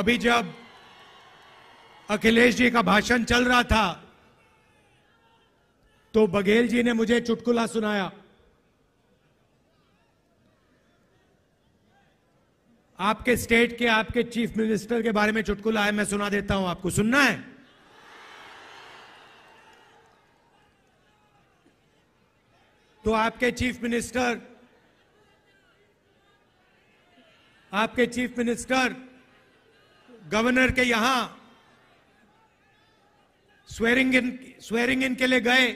अभी जब अखिलेश जी का भाषण चल रहा था तो बघेल जी ने मुझे चुटकुला सुनाया आपके स्टेट के आपके चीफ मिनिस्टर के बारे में चुटकुला है मैं सुना देता हूं आपको सुनना है तो आपके चीफ मिनिस्टर आपके चीफ मिनिस्टर गवर्नर के यहां स्वेरिंग इन स्वेरिंग इन के लिए गए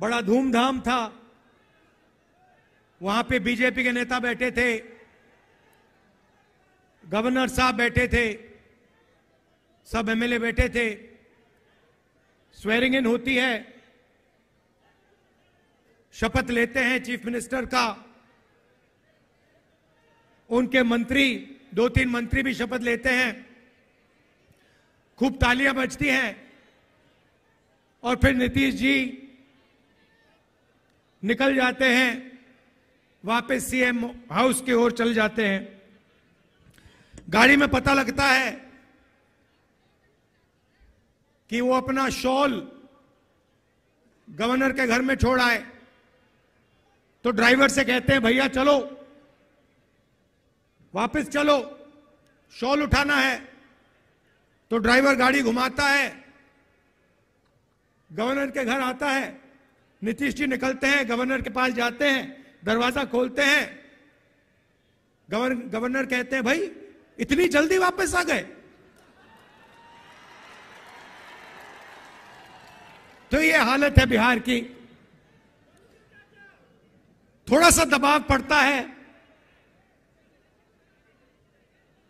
बड़ा धूमधाम था वहां पे बीजेपी के नेता बैठे थे गवर्नर साहब बैठे थे सब एमएलए बैठे थे स्वेरिंग इन होती है शपथ लेते हैं चीफ मिनिस्टर का उनके मंत्री दो तीन मंत्री भी शपथ लेते हैं खूब तालियां बजती हैं और फिर नीतीश जी निकल जाते हैं वापस सीएम हाउस की ओर चल जाते हैं गाड़ी में पता लगता है कि वो अपना शॉल गवर्नर के घर में छोड़ आए तो ड्राइवर से कहते हैं भैया चलो वापस चलो शॉल उठाना है तो ड्राइवर गाड़ी घुमाता है गवर्नर के घर आता है नीतीश जी निकलते हैं गवर्नर के पास जाते हैं दरवाजा खोलते हैं गवर्न गवर्नर कहते हैं भाई इतनी जल्दी वापस आ गए तो ये हालत है बिहार की थोड़ा सा दबाव पड़ता है